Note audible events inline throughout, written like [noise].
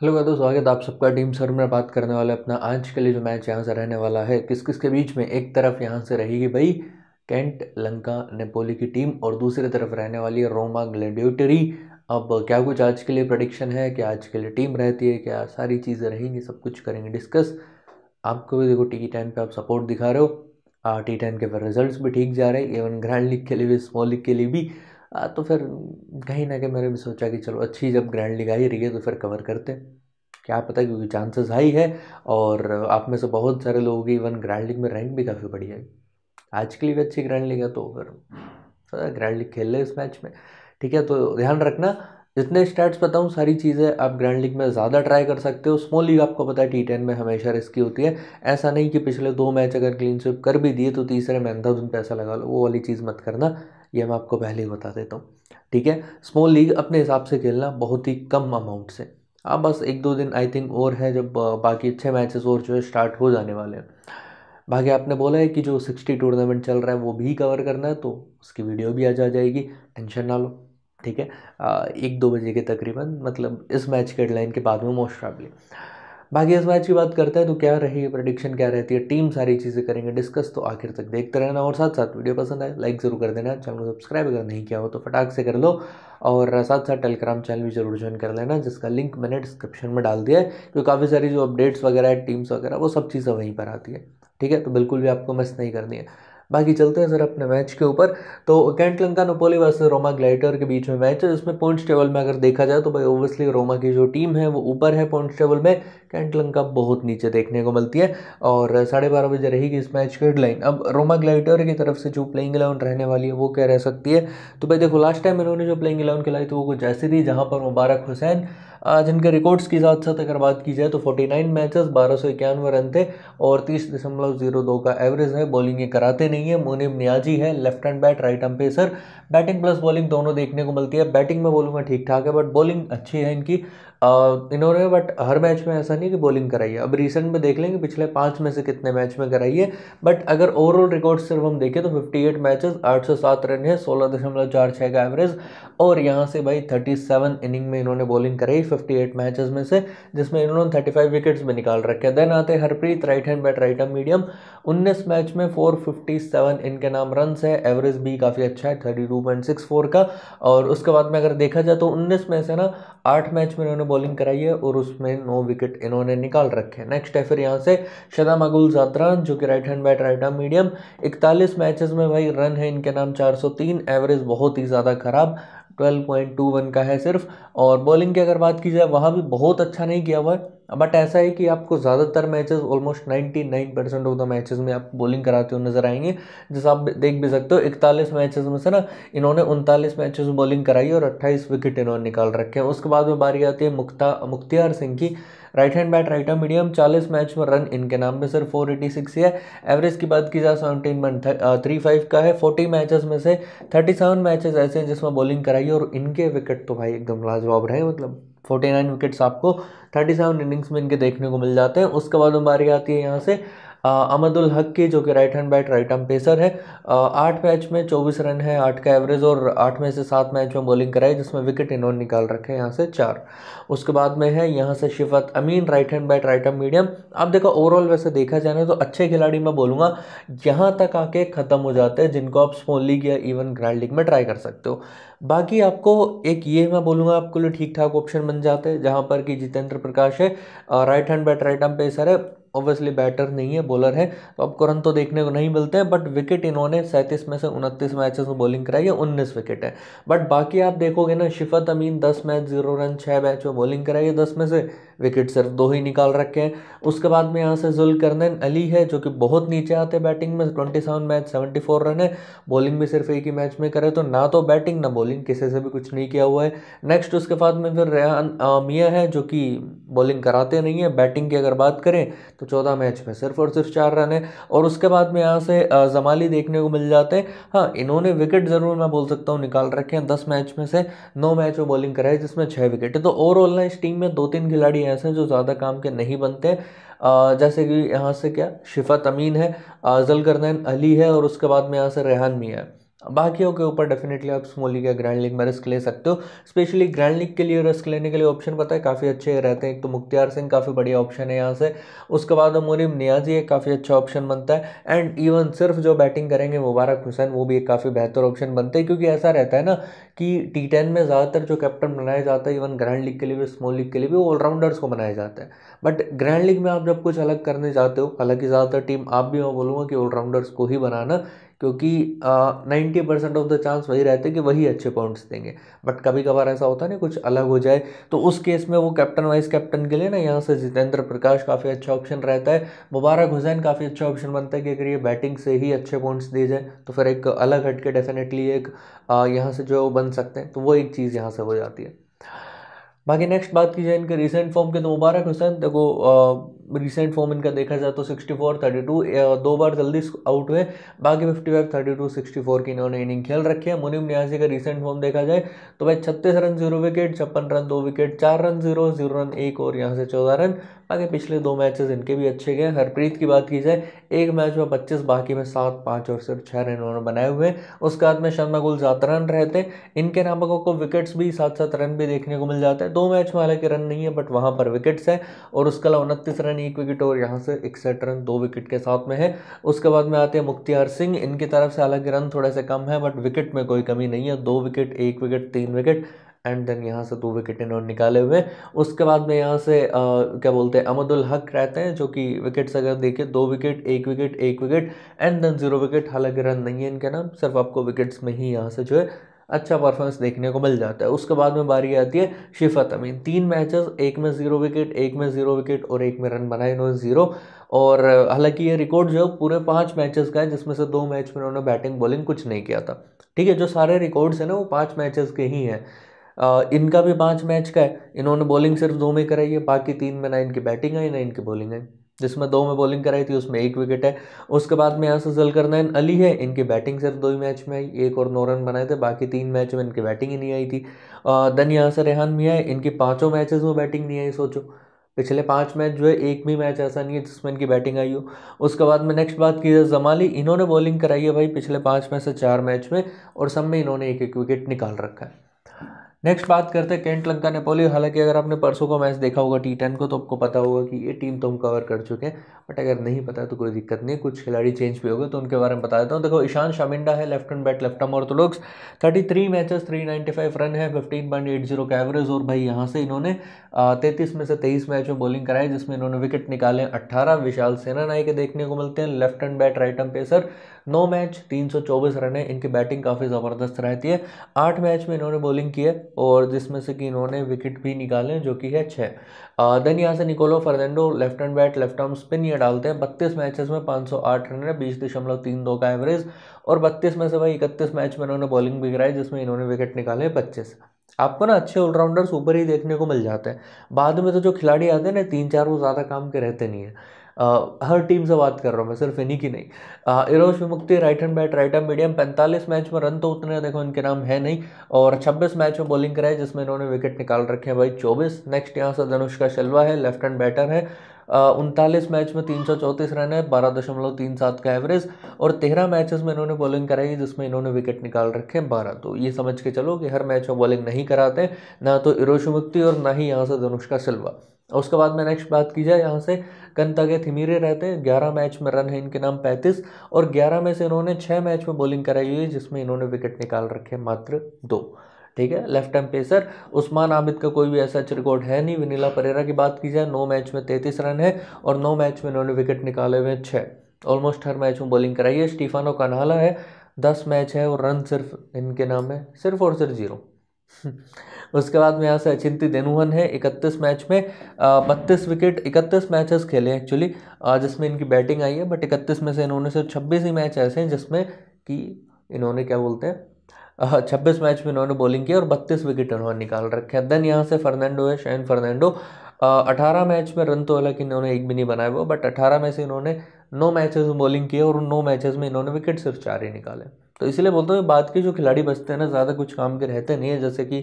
hello दोस्तों स्वागत आप सबका टीम सर में बात करने वाले अपना आज के लिए जो मैच यहाँ से रहने वाला है किस किस के बीच में एक तरफ यहाँ से रहेगी भाई कैंट लंका नेपोली की टीम और दूसरी तरफ रहने वाली है रोमा ग्लेडियोटरी अब क्या कुछ आज के लिए प्रडिक्शन है क्या आज के लिए टीम रहती है क्या सारी चीज़ें रहेंगी सब कुछ करेंगे डिस्कस आपको भी देखो टी टेन पर आप सपोर्ट दिखा रहे हो टी टेन के फिर रिजल्ट भी ठीक जा रहे हैं इवन ग्रैंड लीग के लिए भी स्मॉल लीग के लिए भी तो फिर कहीं ना कहीं मैंने भी सोचा कि चलो अच्छी जब ग्रैंड लीग आई रही है तो फिर कवर करते क्या पता क्योंकि चांसेस हाई है और आप में से बहुत सारे लोगों की इवन ग्रैंड लीग में रैंक भी काफ़ी बढ़िया है आज के लिए भी अच्छी ग्रैंड लीग है तो फिर सर ग्रैंड लीग खेल ले इस मैच में ठीक है तो ध्यान रखना जितने स्टैट्स बताऊँ सारी चीज़ें आप ग्रैंड लीग में ज़्यादा ट्राई कर सकते हो स्मॉल लीग आपको पता है टी टेन में हमेशा रिस्की होती है ऐसा नहीं कि पिछले दो मैच अगर क्लीन स्विप कर भी दिए तो तीसरे में अंधाधुन पैसा लगा लो वो वाली चीज़ मत करना ये मैं आपको पहले ही बता देता हूँ ठीक है स्मॉल लीग अपने हिसाब से खेलना बहुत ही कम अमाउंट से अब हाँ, बस एक दो दिन आई थिंक और है जब बाकी छः मैचेस और जो है स्टार्ट हो जाने वाले हैं बाकी आपने बोला है कि जो सिक्सटी टूर्नामेंट चल रहा है वो भी कवर करना है तो उसकी वीडियो भी आ जा जाएगी टेंशन ना लो ठीक है एक दो बजे के तकरीबन मतलब इस मैच के डेडलाइन के बाद में मोस्ट प्रॉब्ली बाकी इस मैच की बात करते हैं तो क्या है प्रडिक्शन क्या रहती है टीम सारी चीज़ें करेंगे डिस्कस तो आखिर तक देखते रहना और साथ साथ वीडियो पसंद आए लाइक ज़रूर कर देना चैनल को सब्सक्राइब अगर नहीं किया हो तो फटाक से कर लो और साथ साथ टेलीग्राम चैनल भी जरूर ज्वाइन कर लेना जिसका लिंक मैंने डिस्क्रिप्शन में डाल दिया है क्योंकि काफ़ी सारी जो अपडेट्स वगैरह है टीम्स वगैरह वो सब चीज़ें वहीं पर आती है ठीक है तो बिल्कुल भी आपको मिस नहीं करनी है बाकी चलते हैं सर अपने मैच के ऊपर तो कैंटलंका नोपोली वर्सेस रोमा ग्लाइटर के बीच में मैच है जिसमें पॉइंट्स टेबल में अगर देखा जाए तो भाई ओब्वियसली रोमा की जो टीम है वो ऊपर है पॉइंट्स टेबल में कैंटलंका बहुत नीचे देखने को मिलती है और साढ़े बारह बजे रहेगी इस मैच की हेडलाइन अब रोमा ग्लाइडर की तरफ से जो प्लेइंग इलेवन रहने वाली है वो क्या रह सकती है तो भाई देखो लास्ट टाइम इन्होंने जो प्लेइंग इलेवन खिलाई थी वो कुछ ऐसी थी जहाँ पर मुबारक हुसैन जिनके रिकॉर्ड्स के साथ साथ अगर बात की जाए तो 49 मैचेस बारह सौ इक्यानवे रन थे और तीस दशमलव जीरो दो का एवरेज है बॉलिंग ये कराते नहीं है मोनिब नियाजी है left hand bat right arm pacer batting plus bowling दोनों देखने को मिलती है बैटिंग में बोलूँगा ठीक ठाक है बट बॉलिंग अच्छी है इनकी इन्होंने बट हर मैच में ऐसा नहीं कि बॉलिंग कराई है अब रिसेंट में देख लेंगे पिछले पाँच में से कितने मैच में कराई है बट अगर ओवरऑल रिकॉर्ड सिर्फ हम देखें तो 58 एट मैच आठ रन है सोलह दशमलव चार छः का एवरेज और यहाँ से भाई 37 इनिंग में इन्होंने बॉलिंग कराई 58 एट मैचेज में से जिसमें इन्होंने फाइव विकेट्स भी निकाल रखे देन आते Harpreet right hand bat right hand medium उन्नीस मैच में सेवन इनके नाम रन है एवरेज भी काफ़ी अच्छा है थर्टी का और उसके बाद में अगर देखा जाए तो उन्नीस में से ना आठ मैच में इन्होंने बॉलिंग कराई है और उसमें नौ विकेट इन्होंने निकाल रखे हैं नेक्स्ट है फिर यहाँ से शदा मगुल जादरान जो कि right hand bat right arm medium इकतालीस मैचेस में भाई रन है इनके नाम 403 एवरेज बहुत ही ज़्यादा खराब 12.21 का है सिर्फ और बॉलिंग की अगर बात की जाए वहाँ भी बहुत अच्छा नहीं किया हुआ है बट ऐसा है कि आपको ज़्यादातर matches almost 99 percent of the matches में आप बॉलिंग कराते हुए नजर आएंगे जैसे आप देख भी सकते हो इकतालीस मैचेस में से ना इन्होंने उनतालीस मैचेस में बॉलिंग कराई और 28 विकेट इन्होंने निकाल रखे हैं उसके बाद में बारी आती है मुख्ता मुख्तियार सिंह की right hand bat right hand medium 40 match में रन इनके नाम में सिर्फ 486 है एवरेज की बात की जाए सेवनटीन वन थ्री फाइव का है 40 मैचेस में से 37 मैचेज ऐसे हैं जिसमें बॉलिंग कराई और इनके विकेट तो भाई एकदम लाजवाब रहे मतलब 49 विकेट्स आपको थर्टी सेवन इनिंग्स में इनके देखने को मिल जाते हैं उसके बाद हमारी आती है यहाँ से अमदुल हक की जो कि right hand bat right arm pacer है आठ मैच में चौबीस रन है आठ का एवरेज और आठ में से सात मैच में बॉलिंग कराई जिसमें विकेट इन्होंने निकाल रखे यहाँ से चार उसके बाद में है यहाँ से Shifat Amin right hand bat right arm medium अब देखो ओवरऑल वैसे देखा जाए ना तो अच्छे खिलाड़ी मैं बोलूँगा यहाँ तक आके ख़त्म हो जाते हैं जिनको आप स्मॉल लीग या इवन ग्रैंड लीग में ट्राई कर सकते हो बाकी आपको एक ये मैं बोलूँगा आपके लिए ठीक ठाक ऑप्शन बन जाते हैं जहाँ पर कि जितेंद्र प्रकाश है right hand bat right arm pacer है ऑब्वियसली बैटर नहीं है बॉलर है तो अब रन तो देखने को नहीं मिलते हैं बट विकेट इन्होंने सैंतीस में से उनतीस मैचेस में बॉलिंग कराई है उन्नीस विकेट है बट बाकी आप देखोगे ना शिफत अमीन दस मैच जीरो रन छः मैच में बॉलिंग कराई है दस में से विकेट सिर्फ दो ही निकाल रखे हैं उसके बाद में यहाँ से जुलकरनैन अली है जो कि बहुत नीचे आते हैं बैटिंग में twenty seven match seventy four run है बॉलिंग भी सिर्फ एक ही मैच में करे तो ना तो बैटिंग ना बॉलिंग किसी से भी कुछ नहीं किया हुआ है नेक्स्ट उसके बाद में फिर रेहान मियाँ है जो कि बॉलिंग कराते नहीं है बैटिंग की अगर बात करें तो चौदह मैच में सिर्फ और सिर्फ चार रन है और उसके बाद में यहाँ से जमाली देखने को मिल जाते हैं हाँ इन्होंने विकेट ज़रूर मैं बोल सकता हूँ निकाल रखे हैं दस मैच में से नौ मैच वो बॉलिंग कराए जिसमें छः विकेट है तो ओवरऑल ना इस टीम में दो तीन खिलाड़ी हैं ऐसे हैं जो ज़्यादा काम के नहीं बनते हैं जैसे कि यहाँ से क्या शिफा तमीन है करनैन अली है और उसके बाद में यहाँ से रेहान मियाँ है बाकियों के ऊपर डेफिनेटली आप लीग या ग्रैंड लीग में रिस्क ले सकते हो स्पेशली ग्रैंड लीग के लिए रिस्क लेने के लिए ऑप्शन पता है काफ़ी अच्छे रहते हैं एक तो मुख्तियार सिंह काफ़ी बढ़िया ऑप्शन है यहाँ से उसके बाद मुनिम नियाजी एक काफ़ी अच्छा ऑप्शन बनता है एंड इवन सिर्फ जो बैटिंग करेंगे मुबारक हुसैन वो भी एक काफ़ी बेहतर ऑप्शन बनते हैं क्योंकि ऐसा रहता है ना कि टी टेन में ज़्यादातर जो कैप्टन बनाया जाता है इवन ग्रैंड लीग के लिए भी स्मॉल लीग के लिए भी ऑलराउंडर्स को बनाया जाता है बट ग्रैंड लीग में आप जब कुछ अलग करने जाते हो हालांकि ज़्यादातर टीम आप भी मैं बोलूँगा कि ऑलराउंडर्स को ही बनाना क्योंकि ninety percent of the chance वही रहते हैं कि वही अच्छे पॉइंट्स देंगे बट कभी कभार ऐसा होता नहीं कुछ अलग हो जाए तो उस केस में वो कैप्टन वाइस कैप्टन के लिए ना यहाँ से जितेंद्र प्रकाश काफ़ी अच्छा ऑप्शन रहता है मुबारक हुसैन काफ़ी अच्छा ऑप्शन बनता है कि अगर ये बैटिंग से ही अच्छे पॉइंट्स दिए जाए तो फिर एक अलग हट के डेफिनेटली एक यहाँ से जो बन सकते हैं तो वो एक चीज़ यहाँ से हो जाती है बाकी नेक्स्ट बात की जाए इनके रिसेंट फॉर्म के तो मुबारक हुसैन देखो रिसेंट फॉर्म इनका देखा जाए तो 64 32 दो बार जल्दी आउट हुए बाकी 55 32 64 की इन्होंने इनिंग खेल रखी है मुनिम न्याजी का रिसेंट फॉर्म देखा जाए तो भाई छत्तीस रन जीरो विकेट छप्पन रन दो विकेट चार रन जीरो जीरो रन एक और यहाँ से चौदह रन बाकी पिछले दो मैचेस इनके भी अच्छे गए हरप्रीत की बात की जाए एक मैच में पच्चीस बाकी में सात पाँच और सिर्फ छः रन इन्होंने बनाए हुए हैं उसके बाद में शर्मा गुल सात रन रहते इनके नामकों को विकेट्स भी सात सात रन भी देखने को मिल जाते हैं दो मैच में हालांकि रन नहीं है बट वहाँ पर विकेट्स हैं और उसके अलावा उनतीस रन रन एक विकेट और यहाँ से इकसठ रन दो विकेट के साथ में है उसके बाद में आते हैं मुख्तियार सिंह इनकी तरफ से हालांकि रन थोड़े से कम है बट विकेट में कोई कमी नहीं है दो विकेट एक विकेट तीन विकेट एंड देन यहाँ से दो विकेट इन्होंने निकाले हुए उसके बाद में यहाँ से आ, क्या बोलते हैं अमदुल हक रहते हैं जो कि विकेट से अगर देखें दो विकेट एक विकेट एक wicket and then zero wicket हालांकि रन नहीं है इनके नाम सिर्फ आपको विकेट्स में ही यहाँ से जो है अच्छा परफॉर्मेंस देखने को मिल जाता है उसके बाद में बारी आती है शिफत अमीन तीन मैचेस एक में ज़ीरो विकेट एक में ज़ीरो विकेट और एक में रन बनाए इन्होंने ज़ीरो और हालांकि ये रिकॉर्ड जो है पूरे पाँच मैचेस का है जिसमें से दो मैच में उन्होंने बैटिंग बॉलिंग कुछ नहीं किया था ठीक है जो सारे रिकॉर्ड्स हैं ना वो पाँच मैचेस के ही हैं इनका भी पाँच मैच का है इन्होंने बॉलिंग सिर्फ दो में कराई है बाकी तीन में ना इनकी बैटिंग आई ना इनकी बॉलिंग आई जिसमें दो में बॉलिंग कराई थी उसमें एक विकेट है उसके बाद में यहाँ यासुस नैन अली है इनकी बैटिंग सिर्फ दो ही मैच में आई एक और नौ रन बनाए थे बाकी तीन मैच में इनकी बैटिंग ही नहीं आई थी यहाँ से रेहान मियाँ है इनकी पाँचों मैचेस में बैटिंग नहीं आई सोचो पिछले पाँच मैच जो है एक भी मैच ऐसा नहीं है जिसमें इनकी बैटिंग आई हो उसके बाद में नेक्स्ट बात की जाए जमाली इन्होंने बॉलिंग कराई है भाई पिछले पाँच में से चार मैच में और सब में इन्होंने एक एक विकेट निकाल रखा है नेक्स्ट बात करते हैं कैंट लंका नेपोली हालांकि अगर आपने परसों का मैच देखा होगा टी टेन को तो आपको पता होगा कि ये टीम तो हम कवर कर चुके हैं बट अगर नहीं पता तो कोई दिक्कत नहीं कुछ खिलाड़ी चेंज भी हो गए तो उनके बारे में बता देता हूँ देखो ईशान शामिंडा है लेफ्ट एंड बैट लेफ्ट तो orthodox thirty three matches three ninety five run है फिफ्टीन पॉइंट एट जीरो का एवरेज और भाई यहाँ से इन्होंने तैतीस में से तेईस मैच में बॉलिंग कराई जिसमें इन्होंने विकेट निकाले अट्ठारह विशाल सेना नाई के देखने को मिलते हैं left and bat right arm pacer नौ मैच 324 रन है इनकी बैटिंग काफ़ी ज़बरदस्त रहती है आठ मैच में इन्होंने बॉलिंग की है और जिसमें से कि इन्होंने विकेट भी निकाले जो कि है छः देन यहाँ से Nicolo Fernando left hand bat left arm spin ये डालते हैं बत्तीस मैचेस में पाँच रन है बीस दशमलव तीन दो का एवरेज और बत्तीस में से भाई इकतीस मैच में इन्होंने बॉलिंग भी कराई जिसमें इन्होंने विकेट निकाले पच्चीस आपको ना अच्छे ऑलराउंडर्स ऊपर ही देखने को मिल जाते हैं बाद में तो जो खिलाड़ी आते हैं ना तीन चार वो ज़्यादा काम के रहते नहीं हैं आ, हर टीम से बात कर रहा हूँ मैं सिर्फ इन्हीं की नहीं Erosh Vimukthi right hand bat right hand medium 45 match में रन तो उतने देखो इनके नाम है नहीं और 26 मैच में बॉलिंग कराई जिसमें इन्होंने विकेट निकाल रखे हैं भाई 24 नेक्स्ट यहाँ से धनुष का शलवा है लेफ्ट हैंड बैटर है उनतालीस मैच में तीन सौ चौंतीस रन है बारह दशमलव तीन सात का एवरेज और तेरह मैचेस में इन्होंने बॉलिंग कराई जिसमें इन्होंने विकेट निकाल रखे हैं बारह तो ये समझ के चलो कि हर मैच में बॉलिंग नहीं कराते ना तो इरोश मुक्ति और ना ही यहाँ से धनुष्का शिलवा और उसके बाद में नेक्स्ट बात की जाए यहाँ से कंता के रहते हैं ग्यारह मैच में रन है इनके नाम पैंतीस और ग्यारह में से इन्होंने छः मैच में बॉलिंग कराई हुई है जिसमें इन्होंने विकेट निकाल रखे मात्र दो ठीक है left hand pacer Usman Abid का कोई भी ऐसा रिकॉर्ड है नहीं विनीला परेरा की बात की जाए नौ मैच में तैंतीस रन है और नौ मैच में इन्होंने विकेट निकाले हुए छः ऑलमोस्ट हर मैच में बॉलिंग कराई है स्टीफानो कन्हाला है दस मैच है और रन सिर्फ इनके नाम है सिर्फ और सिर्फ जीरो उसके बाद में यहाँ से अचिंती देनुहन है इकतीस मैच में बत्तीस विकेट इकतीस मैचेस खेले एक्चुअली जिसमें इनकी बैटिंग आई है बट इकतीस में से इन्होंने सिर्फ छब्बीस ही मैच ऐसे हैं जिसमें कि इन्होंने क्या बोलते हैं छब्बीस मैच में इन्होंने बॉलिंग की और बत्तीस विकेट इन्होंने निकाल रखे हैं देन यहाँ से फर्नैंडो है शैन फर्नैंडो अठारह मैच में रन तो हालांकि इन्होंने एक भी नहीं बनाया हुआ बट अठारह में से इन्होंने नौ मैचेस में बॉलिंग की और उन नौ मैचेस में इन्होंने विकेट सिर्फ चार ही निकाले तो इसलिए बोलता हूँ बात के जो खिलाड़ी बचते हैं ना ज़्यादा कुछ काम के रहते नहीं है जैसे कि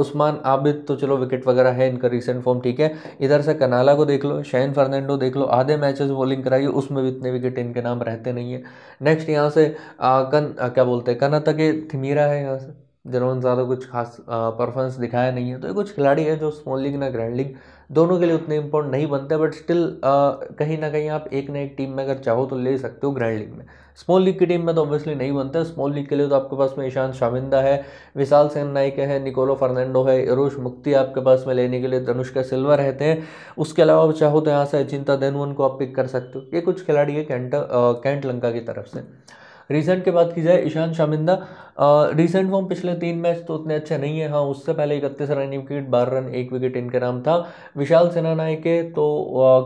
उस्मान आबिद तो चलो विकेट वगैरह है इनका रिसेंट फॉर्म ठीक है इधर से कनाला को देख लो शैन फर्नांडो देख लो आधे मैचेस बॉलिंग कराई उसमें भी इतने विकेट इनके नाम रहते नहीं है नेक्स्ट यहाँ से आ, कन आ, क्या बोलते हैं कना तक थिमीरा है यहाँ से जिन्होंने ज़्यादा कुछ खास परफॉर्मेंस दिखाया नहीं है तो ये कुछ खिलाड़ी है जो स्मॉल लीग ना ग्रैंड लीग दोनों के लिए उतने इंपॉर्टेंट नहीं बनते बट स्टिल कहीं ना कहीं आप एक ना एक टीम में अगर चाहो तो ले सकते हो ग्रैंड लीग में स्मॉल लीग की टीम में तो ऑब्वियसली नहीं बनता स्मॉल लीग के लिए तो आपके पास में ईशांत शामिंदा है विशाल सेन नाइक है निकोलो फर्नांडो है इरोश मुक्ति आपके पास में लेने के लिए धनुष्का सिल्वा रहते हैं उसके अलावा आप चाहो तो यहाँ से अचिंता देनवन को आप पिक कर सकते हो ये कुछ खिलाड़ी है कैंट कैंट लंका की तरफ से रिसेंट के बात की जाए ईशान शर्मिंदा रिसेंट फॉर्म पिछले तीन मैच तो उतने अच्छे नहीं है हाँ उससे पहले इकतीस रन एक विकेट बारह रन एक विकेट इनके नाम था विशाल सेना नायक तो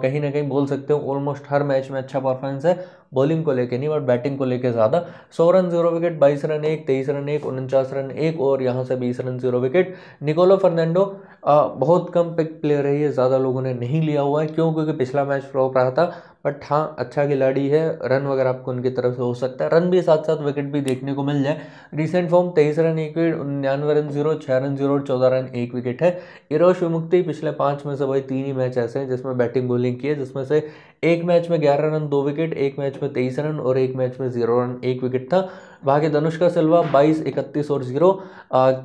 कहीं ना कहीं बोल सकते हो ऑलमोस्ट हर मैच में अच्छा परफॉर्मेंस है बॉलिंग को लेके नहीं बट बैटिंग को लेके ज़्यादा सौ रन जीरो विकेट बाईस रन एक तेईस रन एक उनचास रन एक और यहाँ से बीस run zero wicket Nicolo Fernando आ, बहुत कम पिक प्लेयर है ये ज़्यादा लोगों ने नहीं लिया हुआ है क्यों क्योंकि पिछला मैच फ्लॉप रहा था बट हाँ अच्छा खिलाड़ी है रन वगैरह आपको उनकी तरफ से हो सकता है रन भी साथ साथ विकेट भी देखने को मिल जाए रिसेंट फॉर्म तेईस रन एक विकेट निन्यानवे रन जीरो छः रन जीरो और चौदह रन एक विकेट है इरोश विमुक्ति पिछले पाँच में से भाई तीन ही मैच ऐसे हैं जिसमें बैटिंग बॉलिंग की है जिसमें से एक मैच में ग्यारह रन दो विकेट एक मैच में तेईस रन और एक मैच में जीरो रन एक विकेट था वहाँ के धनुष्का सिल्वा बाईस इकतीस और जीरो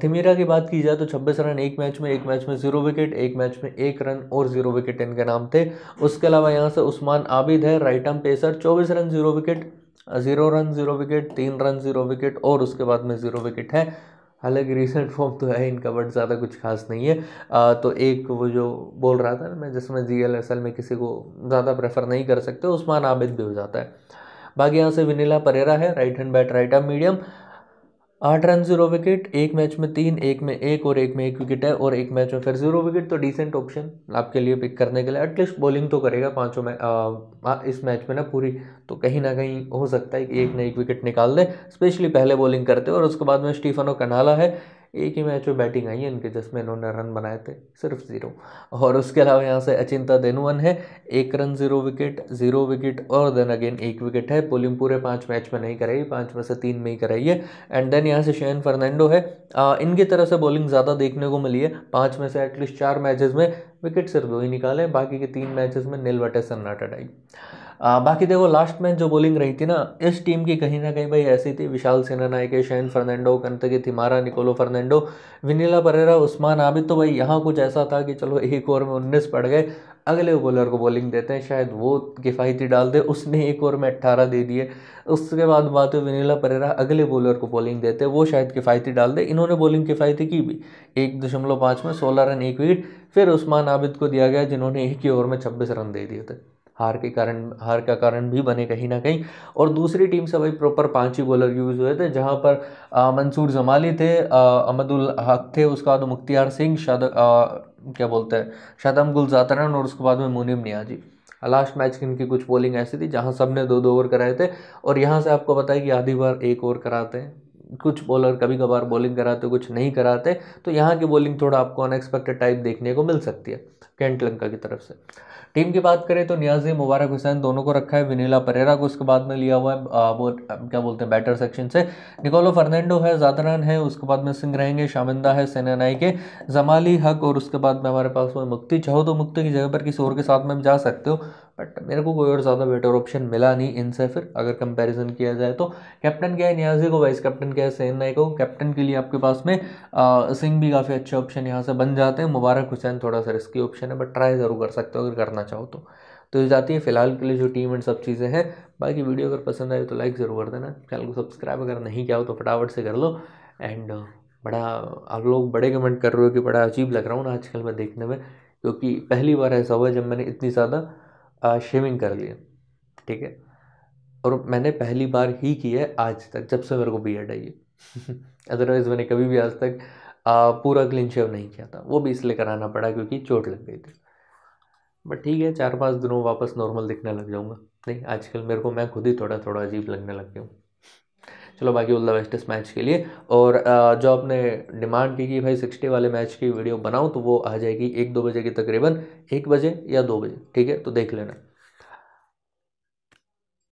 थिमीरा की बात की जाए तो छब्बीस रन एक मैच में एक मैच में जीरो विकेट एक मैच में एक रन और जीरो विकेट इनके नाम थे उसके अलावा यहाँ से उस्मान आबिद है राइट आर्म पेसर चौबीस run zero wicket zero run zero wicket तीन रन जीरो विकेट और उसके बाद में जीरो विकेट है हालांकि रिसेंट फॉर्म तो है इनका बट ज़्यादा कुछ खास नहीं है आ, तो एक वो जो बोल रहा था ना मैं जिसमें जी एल एस एल में किसी को ज़्यादा प्रेफर नहीं कर सकते उस्मान आबिद भी हो जाता है बाकी यहाँ से विनीला परेरा है right hand bat right arm medium आठ रन जीरो विकेट एक मैच में तीन एक में एक और एक में एक विकेट है और एक मैच में फिर जीरो विकेट तो डिसेंट ऑप्शन आपके लिए पिक करने के लिए एटलीस्ट बॉलिंग तो करेगा पांचों में आ, इस मैच में ना पूरी तो कहीं ना कहीं हो सकता है कि एक ना एक विकेट निकाल दे स्पेशली पहले बॉलिंग करते और उसके बाद में स्टीफन और कनाला है एक ही मैच में बैटिंग आई है इनके जिसमें इन्होंने रन बनाए थे सिर्फ ज़ीरो और उसके अलावा यहाँ से अचिंता देनुवन है एक run zero wicket zero wicket और देन अगेन एक विकेट है पोलिंग पूरे पाँच मैच में नहीं कराई पाँच में से तीन में ही कराई है एंड देन यहाँ से शेन फर्नैंडो है आ, इनकी तरफ से बॉलिंग ज़्यादा देखने को मिली है पाँच में से एटलीस्ट चार मैचेज में विकेट सिर्फ दो ही निकाले बाकी के तीन मैचेज में नील वटेसन नाटड आई आ, बाकी देखो लास्ट में जो बॉलिंग रही थी ना इस टीम की कहीं ना कहीं भाई ऐसी थी विशाल सेना नायके शैन फर्नैंडो थी थिमारा निकोलो फर्नैंडो विनीला परेरा उस्मान आबिद तो भाई यहाँ कुछ ऐसा था कि चलो एक ओवर में उन्नीस पड़ गए अगले बॉलर को बॉलिंग देते हैं शायद वो किफ़ायती डाल दे उसने एक ओवर में अट्ठारह दे दिए उसके बाद बात हुई विनीला परेरा अगले बॉलर को बॉलिंग देते वो शायद किफ़ायती डाल दे इन्होंने बॉलिंग किफ़ायती की भी एक दशमलव पाँच में सोलह रन एक विकेट फिर उस्मान आबिद को दिया गया जिन्होंने एक ही ओवर में छब्बीस रन दे दिए थे हार के कारण हार का कारण भी बने कहीं ना कहीं और दूसरी टीम से भाई प्रॉपर पांच ही बॉलर यूज़ हुए थे जहां पर मंसूर जमाली थे अहमदुल हक थे उसके बाद तो मुख्तियार सिंह शाद क्या बोलते हैं शादम गुलजातरन और उसके बाद में मुनिम नियाजी लास्ट मैच की इनकी कुछ बॉलिंग ऐसी थी जहाँ सब ने दो दो ओवर कराए थे और यहाँ से आपको पता है कि आधी बार एक ओवर कराते हैं कुछ बॉलर कभी कभार बॉलिंग कराते कुछ नहीं कराते तो यहाँ की बॉलिंग थोड़ा आपको अनएक्सपेक्टेड टाइप देखने को मिल सकती है कैंट लंका की तरफ से टीम की बात करें तो नियाजी मुबारक हुसैन दोनों को रखा है विनीला परेरा को उसके बाद में लिया हुआ है आ, वो क्या बोलते हैं बैटर सेक्शन से निकोलो फर्नैंडो है रन है उसके बाद में सिंह रहेंगे शामिंदा है सेना नाई के जमाली हक और उसके बाद में हमारे पास वो मुक्ति चाहो तो मुक्ति की जगह पर किसी और के साथ में जा सकते हो बट मेरे को कोई और ज़्यादा बेटर ऑप्शन मिला नहीं इनसे फिर अगर कंपैरिजन किया जाए तो कैप्टन क्या है न्याजी को वाइस कैप्टन क्या है सेन नाइक को कैप्टन के लिए आपके पास में सिंह भी काफ़ी अच्छे ऑप्शन यहाँ से बन जाते हैं मुबारक हुसैन थोड़ा सा रिस्की ऑप्शन है बट ट्राई ज़रूर कर सकते हो अगर करना चाहो तो तो ये जाती है फिलहाल के लिए जो टीम एंड सब चीज़ें हैं बाकी वीडियो अगर पसंद आए तो लाइक ज़रूर कर देना चैनल को सब्सक्राइब अगर नहीं किया हो तो फटाफट से कर लो एंड बड़ा आप लोग बड़े कमेंट कर रहे हो कि बड़ा अजीब लग रहा हूँ ना आजकल मैं देखने में क्योंकि पहली बार ऐसा हुआ जब मैंने इतनी ज़्यादा शेविंग कर लिए ठीक है और मैंने पहली बार ही की है आज तक जब से मेरे को आई है अदरवाइज़ [laughs] मैंने कभी भी आज तक आ, पूरा क्लीन शेव नहीं किया था वो भी इसलिए कराना पड़ा क्योंकि चोट लग गई थी बट ठीक है चार पाँच दिनों वापस नॉर्मल दिखने लग जाऊँगा नहीं आजकल मेरे को मैं खुद ही थोड़ा थोड़ा अजीब लगने लग गया हूँ चलो बाकी ऑल द बेस्ट इस मैच के लिए और जो आपने डिमांड की कि भाई सिक्सटी वाले मैच की वीडियो बनाऊँ तो वो आ जाएगी एक दो बजे की तकरीबन एक बजे या दो बजे ठीक है तो देख लेना